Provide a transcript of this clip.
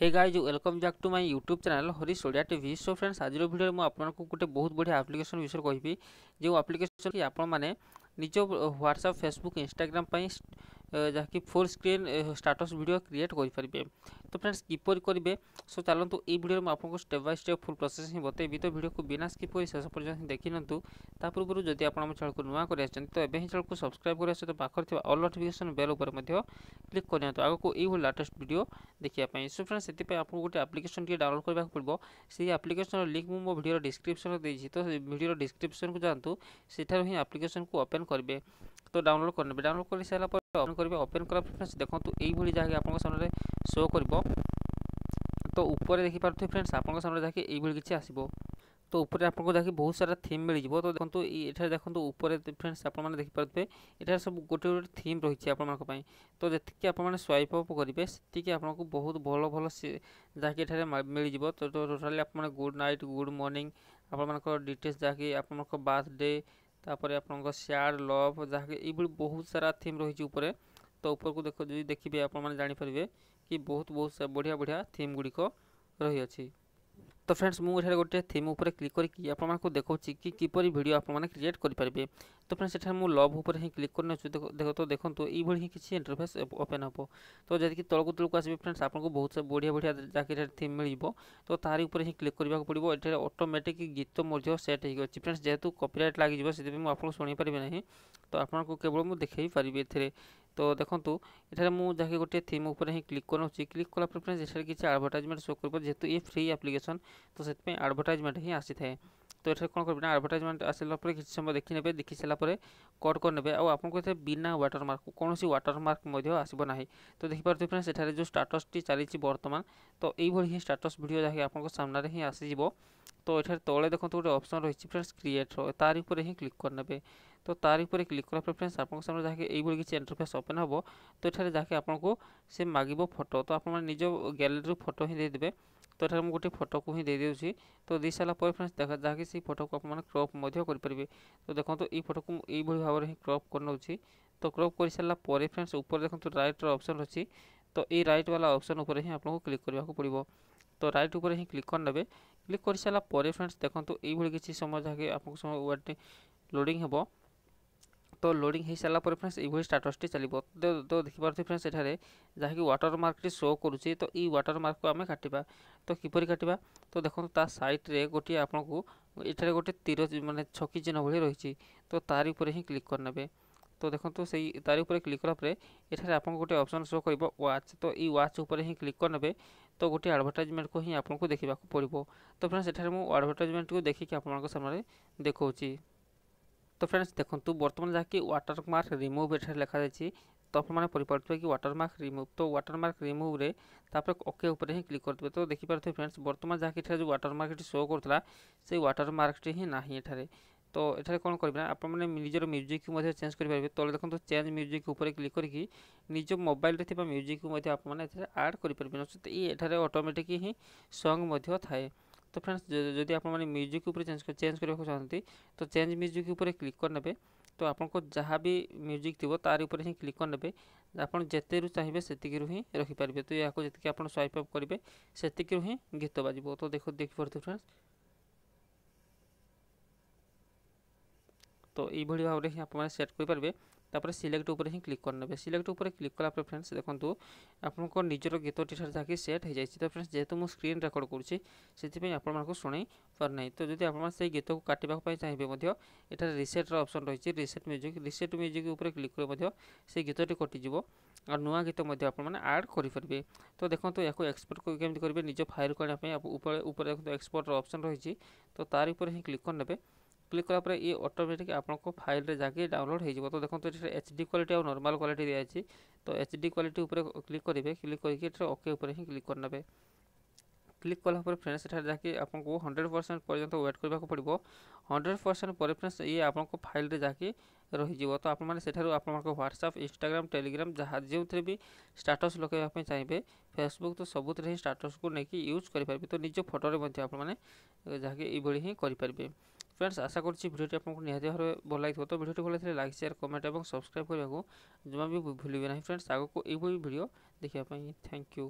hey guys welcome back to my YouTube channel Hari सोडिया टी so friends आज video मुझे गोटे बहुत बढ़िया आप्लिकेसन विषय कह जो आप्लिकेसन कि आपने निज ह्वाट्सअप फेसबुक इनस्टाग्राम जहाँ कि फुल स्क्रीन स्टाटस भिड क्रिएट करेंगे तो फ्रेंड्स किपर करेंगे सो चलत ये भिडियो में आपको step by step full process ही बतेबी तो भिडियो को बिना स्किप कर शेष पर्यटन देखी नि पूर्व जब आप चैनल को नुआ कर तो ये चैनल को सब्सक्राइब कर सहित पाखर थी अल नोटिकेसन बेल पर क्लिक करनी आगे ये लाटेस्ट भिड देखापी सो फ्रेंड्स से आपको गोटे आप्लिकेसन टे डाउनलोड करा पड़ो से ही आप्लिकेसन लिंक मुझे भिडर डिस्क्रिप्सन देती तो भिडियो डिस्क्रिप्सन को जातु से ही आप्लिकेसन को ओपेन करेंगे तो डाउनलोड करेंगे डाउनलोड कर सारा ओपन करेंगे ओपेन कला फ्रेंड्स देखते यही जहाँकि आपने शो कर तो उपर देखिपुर थे फ्रेंड्स आपने जहाँकि किसी आसो तो उपर आपको जाकि बहुत सारा थीम मिल जाए तो देखते ये देखो ऊपर फ्रेंड्स आपखिपे यार सब गोटे गोटे थीम रही है आपं तो जैसे आपने स्वैप अप करेंगे से आपको बहुत भल भल जहाँकि मिल जाए तो टोटाली आप गुड नाइट गुड मर्णिंग आपर डिटेल्स जहाँकि आप बर्थडे ତାପରେ ଆପଣଙ୍କ ସ୍ୟାଡ଼ ଲଭ୍ ଯାହାକି ଏଇଭଳି ବହୁତ ସାରା ଥିମ୍ ରହିଛି ଉପରେ ତ ଉପରକୁ ଦେଖ ଯଦି ଦେଖିବେ ଆପଣମାନେ ଜାଣିପାରିବେ କି ବହୁତ ବହୁତ ବଢ଼ିଆ ବଢ଼ିଆ ଥିମ୍ ଗୁଡ଼ିକ ରହିଅଛି তো ফ্রেন্ডস মু এখানে গোটে থিম উপরে ক্লিক করি আপনার দেখছি কি কিপর ভিডিও আপনার ক্রিয়েট করে পারবে তো ফ্রেন্ডস এখানে মু লভ উপরে হি ক্লিক করে নেছি দেখ তো দেখুন এইভাবে হি কিছু ইন্টরফেস ওপেন হব তো যদি তলকু তলকু আসবে ফ্রেন্ডস আপনার বহুত বড়িয়া বড়িয়া জাকির থিম মিলব তো তার উপরে হি ক্লিক করা পড়ব এটার অটোমেটিক গীত মধ্যে সেট হয়ে গেছে ফ্রেন্ডস যেহেতু কপিরাইট লাগিযোগ সেপাই আপনার শুনে পারবে না তো আপনার কেবল মু দেখাই পারি এর তো দেখন্তু এখানে মু যাকে গোটে থিম উপরে হি ক্লিক করছি ক্লিক কলা পরে ফ্রেন্ডস এখানে কিছু আডভার্টাইজমেন্ট শো করব যেহেতু এ ফ্রি আপ্লিকেশন তো সেই আডভার্টাইজমেন্ট হি আসি থাকে তো এখানে কোণ করবে না আডভার্টাইজমেন্ট আসলা পরে কিছু সময় দেখি নেবে দেখি সারা পরে কট করে নেবে আপনার এতে বিনা ওয়াটরমার্ক কোণী ওয়াটরমার্ক আসব না তো দেখিপারে ফ্রেন্ডস এখানে যে স্টাটসটি চালছে বর্তমান তো এইভাবে হি স্টাটস ভিডিও যাকে আপনার সামনে হি আসিযোগ তো এখানে তলে দেখুন গোটে অপসন রয়েছে ফ্রেন্ডস ক্রিয়েটর তার উপরে হি ক্লিক করে নেবে তো তার উপরে ক্লিক করা পরে ফ্রেন্ডস আপনার সামনে যাকে এইভাবে কিছু ইন্টরফেস ওপেন হব তো এখানে যাকে আপনার সে মাগব ফটো তো আপনার নিজ গ্যালেরি ফটো হি দিয়ে তো এখানে মু গোটে ফটো কু হি দিয়ে দেছি তো দিয়ে সারা পরে ফ্রেন্ডস দেখা যাকে সেই ফটো কু আপনার ক্রপ করে তো দেখুন এই ফটো কু এইভাবে ভাবে হি ক্রপ করে নেছি তো ক্রপ করে সারা পরে ফ্রেন্ডস উপরে দেখুন রাইটর অপসন অছি তো এই রাইট বালা অপসন উপরে হি আপনার ক্লিক করা পড়ব তো রাইট উপরে হি ক্লিক করে নেবে ক্লিক করে সারা পরে ফ্রেন্ডস দেখুন এইভাবে কিছু সময় যাকে আপনার সময় ওয়ার্ডটি লোডিং হব তো লোডিং ହୋଇସାରିଲା ପରେ ଫ୍ରେଣ୍ଡସ୍ ଏଇଭଳି ଷ୍ଟାଟସ୍ଟି ଚାଲିବ ତ ଦେଖିପାରୁଥିବେ ଫ୍ରେଣ୍ଡସ୍ ଏଠାରେ ଯାହାକି ୱାଟର ମାର୍କଟି ଶୋ କରୁଛି ତ ଏଇ ୱାଟର ମାର୍କକୁ ଆମେ କାଟିବା ତ କିପରି କାଟିବା ତ ଦେଖନ୍ତୁ ତା ସାଇଟ୍ରେ ଗୋଟିଏ ଆପଣଙ୍କୁ ଏଠାରେ ଗୋଟେ ତୀର ମାନେ ଛକି ଚିହ୍ନ ଭଳି ରହିଛି ତ ତାରି ଉପରେ ହିଁ କ୍ଲିକ୍ କରିନେବେ তো দেখুন সেই তার উপরে ক্লিক কলা পরে এখানে আপনার গোটে অপসন শো করব ওয়াচ তো এই ওয়াচ উপরে হি ক্লিক করবে তো গোটে আডভর্টাইজমেন্ট কু হি আপনার দেখা পড়ব তো ফ্রেন্ডস এখানে মু আডভর্টাইজমেন্ট দেখি আপনার সামনে দেখছি तो फ्रेंड्स देखो बर्तमान जहाँ तो कि व्टरमार्क रिमुव एट लिखा जाए तो आपने कि व्टरमार्क रिमुव तो व्टरमार्क रिमुव्रे ओके हिं क्लिक करते तो देखिपे फ्रेंड्स बर्तमान जहाँ जो कि मार्क शो करता से व्टरमार्कटे ही तो ना ये तो ये कौन करेंगे ना निजर म्यूजिक को चेंज करेंगे तो देखो तो चेंज म्यूजिक उपर क्लिक करके निज मोबाइल म्यूजिक को आप करेंगे ना ये अटोमेटिक ही संग्थ तो फ्रेंड्स जदि आप म्यूजिक चेंज चेंज करवाक चाहते तो चेंज म्यूजिक क्लिक करने तो आपको जहाँ भी म्यूजिक थी तार उपर हिं क्लिक करने आप जिते चाहिए से हिं रखिपारे तो यहाँ जी आप स्वाइप करेंगे सेतिकु हिं गीत बाजब तो देख देखिपे फ्रेंड्स তো এইভাবে ভাবে ହିଁ ଆପଣମାନେ ସେଟ୍ କରିପାରିବେ ତାପରେ ସିଲେକ୍ଟ ଉପରେ ହିଁ କ୍ଲିକ୍ କରିନେବେ ସିଲେକ୍ଟ ଉପରେ କ୍ଲିକ୍ କଲା ପରେ ଫ୍ରେଣ୍ଡସ୍ ଦେଖନ୍ତୁ ଆପଣଙ୍କ ନିଜର ଗୀତଟି ଠାରେ ଯାହାକି ସେଟ୍ ହୋଇଯାଇଛି ତ ଫ୍ରେଣ୍ଡସ୍ ଯେହେତୁ ମୁଁ ସ୍କ୍ରିନ୍ ରେକର୍ଡ଼ କରୁଛି ସେଥିପାଇଁ ଆପଣମାନଙ୍କୁ ଶୁଣାଇ ପାରୁନାହିଁ ତ ଯଦି ଆପଣମାନେ ସେଇ ଗୀତକୁ କାଟିବା ପାଇଁ ଚାହିଁବେ ମଧ୍ୟ ଏଠାରେ ରିସେଟ୍ର ଅପସନ୍ ରହିଛି ରିସେଟ୍ ମ୍ୟୁଜିକ୍ ରିସେଟ୍ ମ୍ୟୁଜିକ୍ ଉପରେ କ୍ଲିକ୍ କରି ମଧ୍ୟ ସେଇ ଗୀତଟି କଟିଯିବ ଆଉ ନୂଆ ଗୀତ ମଧ୍ୟ ଆପଣମାନେ ଆଡ଼୍ କରିପାରିବେ ତ ଦେଖନ୍ତୁ ଏହାକୁ ଏକ୍ସପୋର୍ଟ କେମିତି କରିବେ ନିଜ ଫାଇଲ୍କୁ ଆଣିବା ପାଇଁ ଉପରେ ଉପରେ ଦେଖନ୍ତୁ ଏକ୍ସପୋର୍ଟର ଅପସନ୍ ରହିଛି ତ ତାରି ଉପରେ ହିଁ କ୍ଲିକ୍ କରିନେବେ ক্লিক কলা পরে ই অটোমেটিক আপনার ফাইলে যাকে ডাউনলোড হয়ে যাব তো দেখুন এটি এইচ ডি কোয়ালিটি আর নর্মাল কোয়ালিটি দিয়েছে তো এইচ ডি কোয়ালিটি উপরে ক্লিক করবে ক্লিক করি এটি ওকে উপরে হি ক্লিক করে নেবে ক্লিক কলা পরে ফ্রেন্ডস এখানে যাকে আপনার হন্ড্রেড পরসেন্ট পর্যন্ত ওয়েট করা পড়ব হন্ড্রেড পরসেন্ট পরে ফ্রেন্ডস ইয়ে আপনার ফাইলে যাকে ରହିଯିବ ତ ଆପଣମାନେ ସେଠାରୁ ଆପଣମାନଙ୍କ ହ୍ୱାଟ୍ସଆପ୍ ଇନଷ୍ଟାଗ୍ରାମ୍ ଟେଲିଗ୍ରାମ୍ ଯାହା ଯେଉଁଥିରେ ବି ଷ୍ଟାଟସ୍ ଲଗାଇବା ପାଇଁ ଚାହିଁବେ ଫେସବୁକ୍ ତ ସବୁଥିରେ ହିଁ ଷ୍ଟାଟସ୍କୁ ନେଇକି ୟୁଜ୍ କରିପାରିବେ ତ ନିଜ ଫଟୋରେ ମଧ୍ୟ ଆପଣମାନେ ଯାହାକି ଏଇଭଳି ହିଁ କରିପାରିବେ फ्रेंड्स आशा करछी वीडियोটি আপোনাক নিয়াতে হরে বলাই থো তো ভিডিওটি বলে থলে লাইক শেয়ার কমেন্ট এবং সাবস্ক্রাইব কৰিবো যাৱে বি ভুলিব নাহয় फ्रेंड्स আগোকো এবোৰ ভিডিও দেখি আপৈ থ্যাংক ইউ